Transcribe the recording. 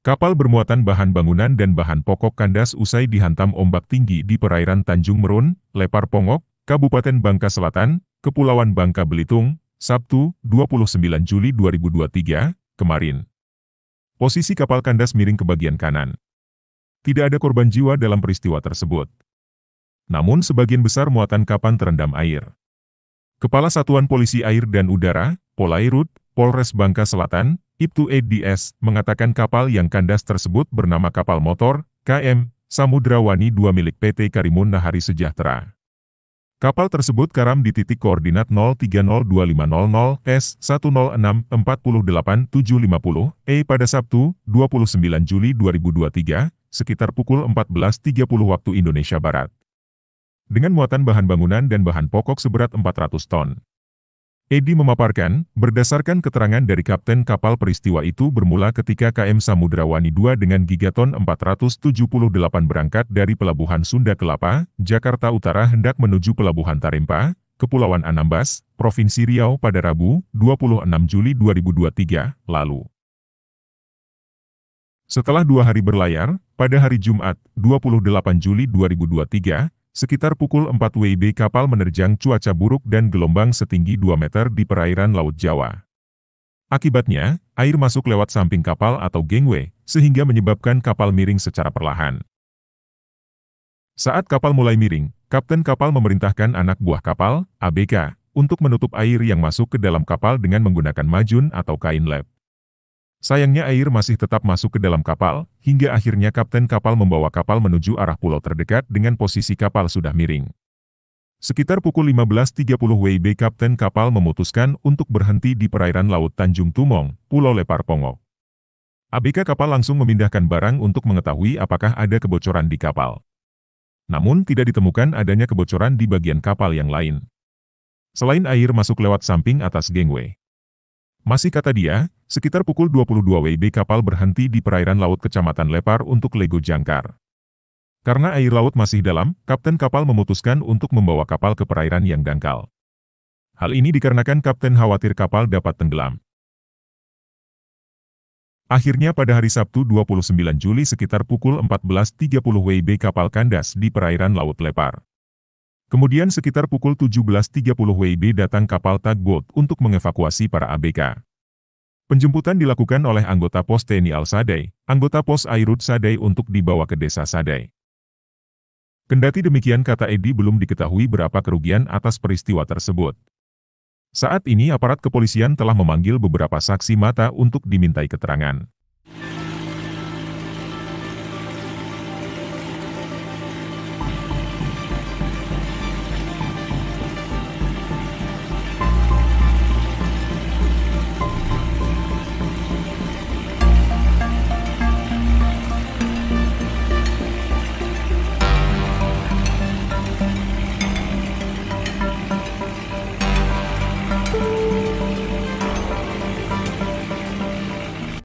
Kapal bermuatan bahan bangunan dan bahan pokok kandas usai dihantam ombak tinggi di perairan Tanjung Merun, Lepar Pongok, Kabupaten Bangka Selatan, Kepulauan Bangka Belitung, Sabtu, 29 Juli 2023, kemarin. Posisi kapal kandas miring ke bagian kanan. Tidak ada korban jiwa dalam peristiwa tersebut. Namun sebagian besar muatan kapan terendam air. Kepala Satuan Polisi Air dan Udara, Polairut, Polres Bangka Selatan, Ibtu Eds, mengatakan kapal yang kandas tersebut bernama kapal motor, KM, Samudrawani 2 milik PT Karimun Nahari Sejahtera. Kapal tersebut karam di titik koordinat 0302500 S1064875 E pada Sabtu, 29 Juli 2023, sekitar pukul 14.30 waktu Indonesia Barat. Dengan muatan bahan bangunan dan bahan pokok seberat 400 ton. Edi memaparkan, berdasarkan keterangan dari kapten kapal peristiwa itu bermula ketika KM Samudrawani 2 dengan gigaton 478 berangkat dari Pelabuhan Sunda Kelapa, Jakarta Utara hendak menuju Pelabuhan Tarempa, Kepulauan Anambas, Provinsi Riau pada Rabu, 26 Juli 2023, lalu. Setelah dua hari berlayar, pada hari Jumat, 28 Juli 2023, Sekitar pukul 4 WIB kapal menerjang cuaca buruk dan gelombang setinggi 2 meter di perairan Laut Jawa. Akibatnya, air masuk lewat samping kapal atau gangway, sehingga menyebabkan kapal miring secara perlahan. Saat kapal mulai miring, kapten kapal memerintahkan anak buah kapal, ABK, untuk menutup air yang masuk ke dalam kapal dengan menggunakan majun atau kain lep. Sayangnya air masih tetap masuk ke dalam kapal, hingga akhirnya kapten kapal membawa kapal menuju arah pulau terdekat dengan posisi kapal sudah miring. Sekitar pukul 15.30 WIB kapten kapal memutuskan untuk berhenti di perairan laut Tanjung Tumong, Pulau Lepar Pongo. ABK kapal langsung memindahkan barang untuk mengetahui apakah ada kebocoran di kapal. Namun tidak ditemukan adanya kebocoran di bagian kapal yang lain. Selain air masuk lewat samping atas gangway, masih kata dia, sekitar pukul 22 WIB kapal berhenti di perairan laut Kecamatan Lepar untuk Lego Jangkar. Karena air laut masih dalam, kapten kapal memutuskan untuk membawa kapal ke perairan yang dangkal. Hal ini dikarenakan kapten khawatir kapal dapat tenggelam. Akhirnya pada hari Sabtu 29 Juli sekitar pukul 14.30 WIB kapal kandas di perairan Laut Lepar. Kemudian sekitar pukul 17.30 WIB datang kapal tugboat untuk mengevakuasi para ABK. Penjemputan dilakukan oleh anggota pos TNI Al-Sadai, anggota pos Airud Sadai untuk dibawa ke desa Sadai. Kendati demikian kata Edi belum diketahui berapa kerugian atas peristiwa tersebut. Saat ini aparat kepolisian telah memanggil beberapa saksi mata untuk dimintai keterangan.